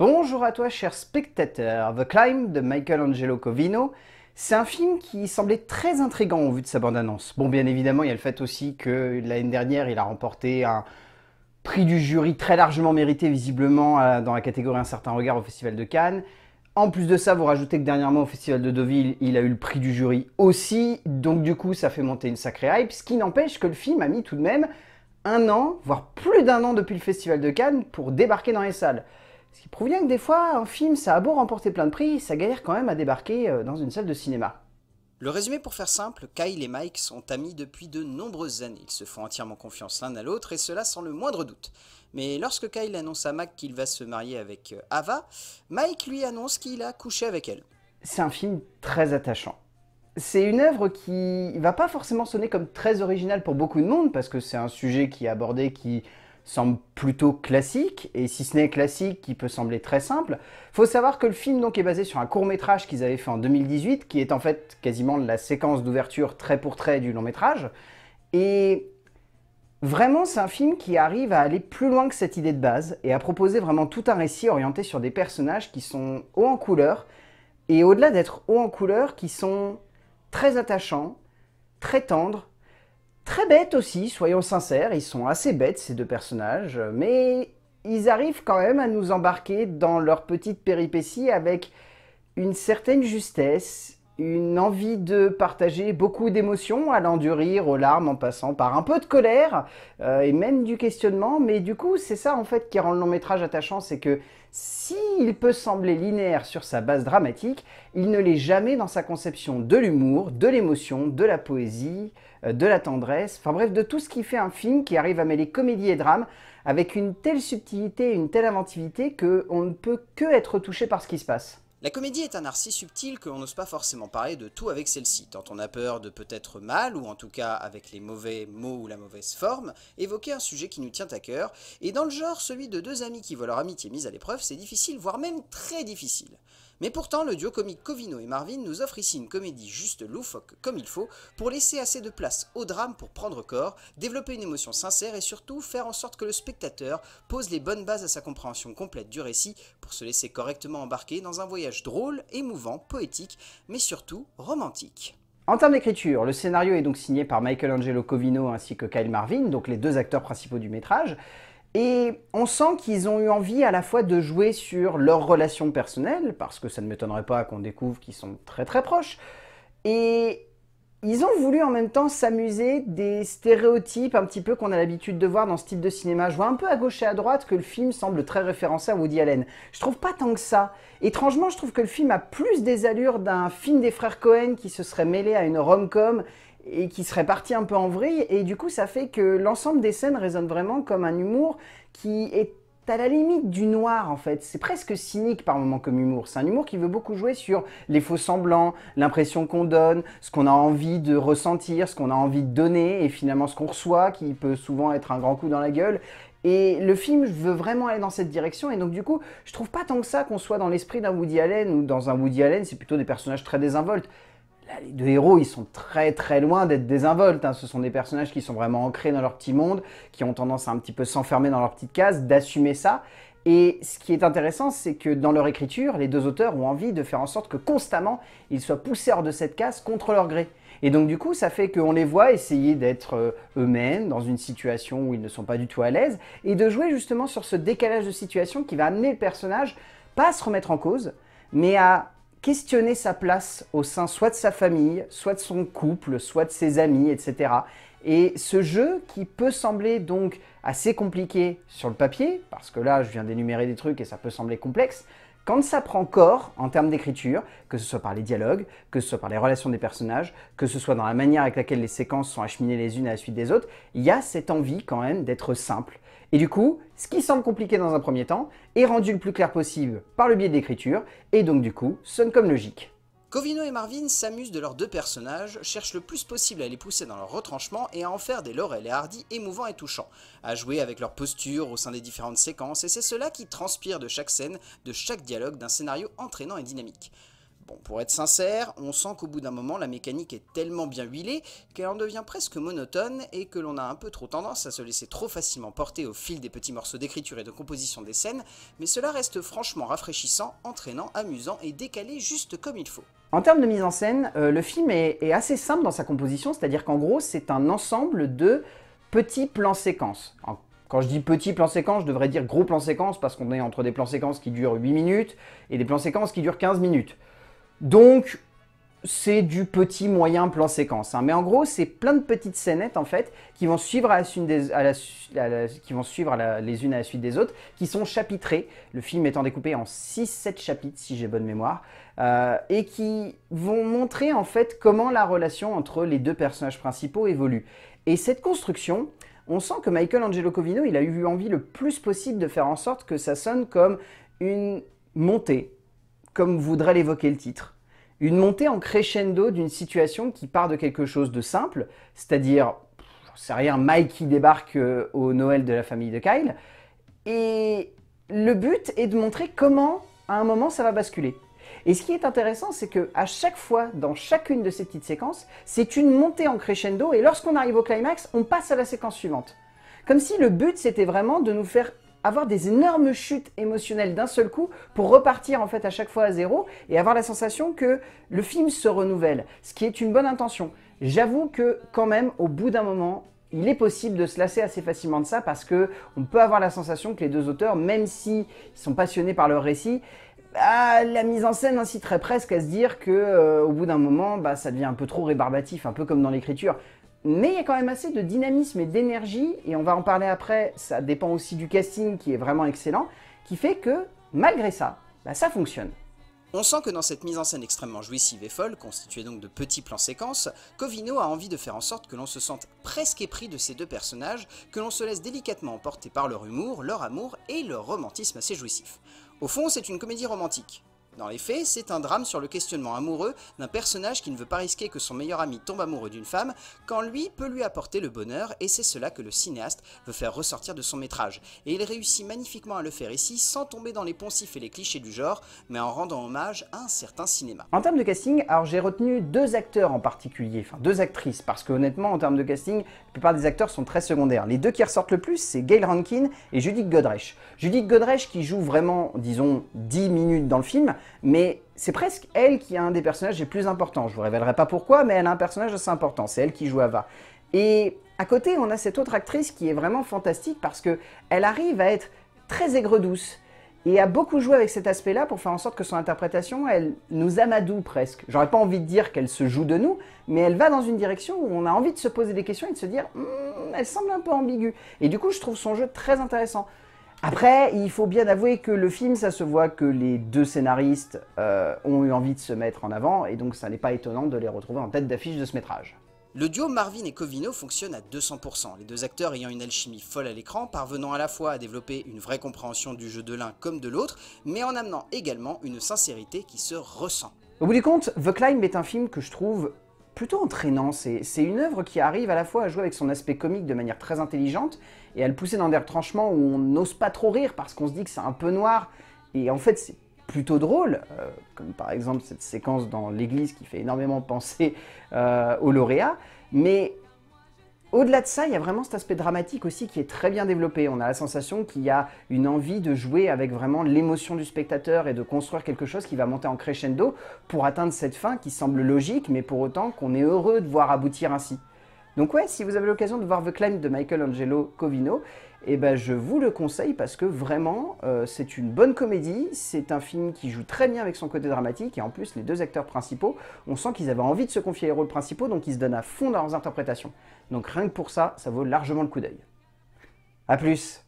Bonjour à toi, cher spectateur. The Climb de Michelangelo Covino, c'est un film qui semblait très intrigant au vu de sa bande-annonce. Bon, bien évidemment, il y a le fait aussi que l'année dernière, il a remporté un prix du jury très largement mérité, visiblement, euh, dans la catégorie Un certain regard au Festival de Cannes. En plus de ça, vous rajoutez que dernièrement au Festival de Deauville, il a eu le prix du jury aussi, donc du coup, ça fait monter une sacrée hype, ce qui n'empêche que le film a mis tout de même un an, voire plus d'un an depuis le Festival de Cannes, pour débarquer dans les salles. Ce qui prouve bien que des fois, un film, ça a beau remporter plein de prix, ça galère quand même à débarquer euh, dans une salle de cinéma. Le résumé pour faire simple, Kyle et Mike sont amis depuis de nombreuses années. Ils se font entièrement confiance l'un à l'autre et cela sans le moindre doute. Mais lorsque Kyle annonce à Mac qu'il va se marier avec euh, Ava, Mike lui annonce qu'il a couché avec elle. C'est un film très attachant. C'est une œuvre qui va pas forcément sonner comme très originale pour beaucoup de monde parce que c'est un sujet qui est abordé qui semble plutôt classique, et si ce n'est classique, qui peut sembler très simple. Faut savoir que le film donc est basé sur un court métrage qu'ils avaient fait en 2018, qui est en fait quasiment la séquence d'ouverture très pour trait du long métrage. Et vraiment, c'est un film qui arrive à aller plus loin que cette idée de base, et à proposer vraiment tout un récit orienté sur des personnages qui sont hauts en couleur, et au-delà d'être hauts en couleur, qui sont très attachants, très tendres, Très bêtes aussi, soyons sincères, ils sont assez bêtes ces deux personnages, mais ils arrivent quand même à nous embarquer dans leur petite péripétie avec une certaine justesse une envie de partager beaucoup d'émotions, allant du rire aux larmes, en passant par un peu de colère euh, et même du questionnement. Mais du coup, c'est ça en fait qui rend le long métrage attachant, c'est que s'il peut sembler linéaire sur sa base dramatique, il ne l'est jamais dans sa conception de l'humour, de l'émotion, de la poésie, euh, de la tendresse, enfin bref, de tout ce qui fait un film qui arrive à mêler comédie et drame avec une telle subtilité, une telle inventivité qu'on ne peut que être touché par ce qui se passe. La comédie est un art si subtil qu'on n'ose pas forcément parler de tout avec celle-ci, tant on a peur de peut-être mal, ou en tout cas avec les mauvais mots ou la mauvaise forme, évoquer un sujet qui nous tient à cœur, et dans le genre celui de deux amis qui voient leur amitié mise à l'épreuve, c'est difficile, voire même très difficile. Mais pourtant, le duo comique Covino et Marvin nous offre ici une comédie juste loufoque comme il faut pour laisser assez de place au drame pour prendre corps, développer une émotion sincère et surtout faire en sorte que le spectateur pose les bonnes bases à sa compréhension complète du récit pour se laisser correctement embarquer dans un voyage drôle, émouvant, poétique, mais surtout romantique. En termes d'écriture, le scénario est donc signé par Michelangelo Covino ainsi que Kyle Marvin, donc les deux acteurs principaux du métrage. Et on sent qu'ils ont eu envie à la fois de jouer sur leur relation personnelle, parce que ça ne m'étonnerait pas qu'on découvre qu'ils sont très très proches, et ils ont voulu en même temps s'amuser des stéréotypes un petit peu qu'on a l'habitude de voir dans ce type de cinéma. Je vois un peu à gauche et à droite que le film semble très référencé à Woody Allen. Je trouve pas tant que ça. Étrangement, je trouve que le film a plus des allures d'un film des frères Cohen qui se serait mêlé à une rom-com et qui serait parti un peu en vrille. Et du coup, ça fait que l'ensemble des scènes résonne vraiment comme un humour qui est à la limite du noir en fait, c'est presque cynique par moments comme humour, c'est un humour qui veut beaucoup jouer sur les faux semblants, l'impression qu'on donne, ce qu'on a envie de ressentir, ce qu'on a envie de donner et finalement ce qu'on reçoit qui peut souvent être un grand coup dans la gueule et le film veut vraiment aller dans cette direction. Et donc, du coup, je trouve pas tant que ça qu'on soit dans l'esprit d'un Woody Allen ou dans un Woody Allen, c'est plutôt des personnages très désinvoltes les deux héros, ils sont très très loin d'être désinvoltes. Hein. Ce sont des personnages qui sont vraiment ancrés dans leur petit monde, qui ont tendance à un petit peu s'enfermer dans leur petite case, d'assumer ça. Et ce qui est intéressant, c'est que dans leur écriture, les deux auteurs ont envie de faire en sorte que constamment, ils soient poussés hors de cette case contre leur gré. Et donc du coup, ça fait qu'on les voit essayer d'être euh, eux-mêmes dans une situation où ils ne sont pas du tout à l'aise, et de jouer justement sur ce décalage de situation qui va amener le personnage pas à se remettre en cause, mais à questionner sa place au sein soit de sa famille, soit de son couple, soit de ses amis, etc. Et ce jeu qui peut sembler donc assez compliqué sur le papier, parce que là je viens d'énumérer des trucs et ça peut sembler complexe, quand ça prend corps en termes d'écriture, que ce soit par les dialogues, que ce soit par les relations des personnages, que ce soit dans la manière avec laquelle les séquences sont acheminées les unes à la suite des autres, il y a cette envie quand même d'être simple, et du coup, ce qui semble compliqué dans un premier temps est rendu le plus clair possible par le biais de l'écriture, et donc du coup, sonne comme logique. Covino et Marvin s'amusent de leurs deux personnages, cherchent le plus possible à les pousser dans leur retranchement et à en faire des Laurel et Hardy émouvants et touchants, à jouer avec leur posture au sein des différentes séquences, et c'est cela qui transpire de chaque scène, de chaque dialogue d'un scénario entraînant et dynamique. Bon, pour être sincère, on sent qu'au bout d'un moment, la mécanique est tellement bien huilée qu'elle en devient presque monotone et que l'on a un peu trop tendance à se laisser trop facilement porter au fil des petits morceaux d'écriture et de composition des scènes, mais cela reste franchement rafraîchissant, entraînant, amusant et décalé juste comme il faut. En termes de mise en scène, euh, le film est, assez simple dans sa composition, c'est-à-dire qu'en gros, c'est un ensemble de petits plans séquences. quand je dis petits plans-séquences, je devrais dire gros plans-séquences, parce qu'on est entre des plans séquences qui durent 8 minutes et des plans séquences qui durent 15 minutes. Donc, c'est du petit moyen plan séquence. Hein. Mais en gros, c'est plein de petites scénettes en fait qui vont suivre, qui vont suivre les unes à la suite des autres, qui sont chapitrées, le film étant découpé en 6-7 chapitres si j'ai bonne mémoire, euh, et qui vont montrer en fait comment la relation entre les deux personnages principaux évolue. Et cette construction, on sent que Michael Angelo Covino, il a eu envie le plus possible de faire en sorte que ça sonne comme une montée, comme voudrait l'évoquer le titre. Une montée en crescendo d'une situation qui part de quelque chose de simple, c'est-à-dire, c'est rien, Mike qui débarque euh, au Noël de la famille de Kyle, et le but est de montrer comment, à un moment, ça va basculer. Et ce qui est intéressant, c'est que à chaque fois, dans chacune de ces petites séquences, c'est une montée en crescendo, et lorsqu'on arrive au climax, on passe à la séquence suivante. Comme si le but, c'était vraiment de nous faire avoir des énormes chutes émotionnelles d'un seul coup pour repartir en fait à chaque fois à zéro et avoir la sensation que le film se renouvelle, ce qui est une bonne intention. J'avoue que quand même, au bout d'un moment, il est possible de se lasser assez facilement de ça parce que on peut avoir la sensation que les deux auteurs, même s'ils sont passionnés par leur récit, bah, la mise en scène inciterait presque à se dire que euh, au bout d'un moment, bah, ça devient un peu trop rébarbatif, un peu comme dans l'écriture. Mais il y a quand même assez de dynamisme et d'énergie, et on va en parler après, ça dépend aussi du casting qui est vraiment excellent, qui fait que, malgré ça, bah, ça fonctionne. On sent que dans cette mise en scène extrêmement jouissive et folle, constituée donc de petits plans séquences, Covino a envie de faire en sorte que l'on se sente presque épris de ces deux personnages, que l'on se laisse délicatement emporter par leur humour, leur amour et leur romantisme assez jouissif. Au fond, c'est une comédie romantique, dans les faits, c'est un drame sur le questionnement amoureux d'un personnage qui ne veut pas risquer que son meilleur ami tombe amoureux d'une femme, quand lui peut lui apporter le bonheur, et c'est cela que le cinéaste veut faire ressortir de son métrage. Et il réussit magnifiquement à le faire ici, sans tomber dans les poncifs et les clichés du genre, mais en rendant hommage à un certain cinéma. En termes de casting, alors j'ai retenu deux acteurs en particulier, enfin deux actrices, parce que honnêtement, en termes de casting, la plupart des acteurs sont très secondaires. Les deux qui ressortent le plus, c'est Gail Rankin et Judith Godrech. Judith Godrech qui joue vraiment, disons, 10 minutes dans le film, mais c'est presque elle qui a un des personnages les plus importants. Je vous révélerai pas pourquoi, mais elle a un personnage assez important. C'est elle qui joue Ava. Et à côté, on a cette autre actrice qui est vraiment fantastique parce que elle arrive à être très aigre-douce et a beaucoup joué avec cet aspect-là pour faire en sorte que son interprétation, elle nous amadoue presque. J'aurais pas envie de dire qu'elle se joue de nous, mais elle va dans une direction où on a envie de se poser des questions et de se dire hum, elle semble un peu ambiguë ». Et du coup, je trouve son jeu très intéressant. Après, il faut bien avouer que le film, ça se voit que les deux scénaristes euh, ont eu envie de se mettre en avant, et donc ça n'est pas étonnant de les retrouver en tête d'affiche de ce métrage. Le duo Marvin et Covino fonctionne à 200%, les deux acteurs ayant une alchimie folle à l'écran, parvenant à la fois à développer une vraie compréhension du jeu de l'un comme de l'autre, mais en amenant également une sincérité qui se ressent. Au bout du compte, The Climb est un film que je trouve plutôt entraînant. C'est une œuvre qui arrive à la fois à jouer avec son aspect comique de manière très intelligente et à le pousser dans des retranchements où on n'ose pas trop rire parce qu'on se dit que c'est un peu noir. Et en fait, c'est plutôt drôle, euh, comme par exemple cette séquence dans l'église qui fait énormément penser euh, au lauréat. Mais au-delà de ça, il y a vraiment cet aspect dramatique aussi qui est très bien développé. On a la sensation qu'il y a une envie de jouer avec vraiment l'émotion du spectateur et de construire quelque chose qui va monter en crescendo pour atteindre cette fin qui semble logique, mais pour autant qu'on est heureux de voir aboutir ainsi. Donc ouais, si vous avez l'occasion de voir The Climb de Michelangelo Covino, et eh ben, je vous le conseille parce que vraiment, euh, c'est une bonne comédie, c'est un film qui joue très bien avec son côté dramatique, et en plus, les deux acteurs principaux, on sent qu'ils avaient envie de se confier les rôles principaux, donc ils se donnent à fond dans leurs interprétations. Donc rien que pour ça, ça vaut largement le coup d'œil. A plus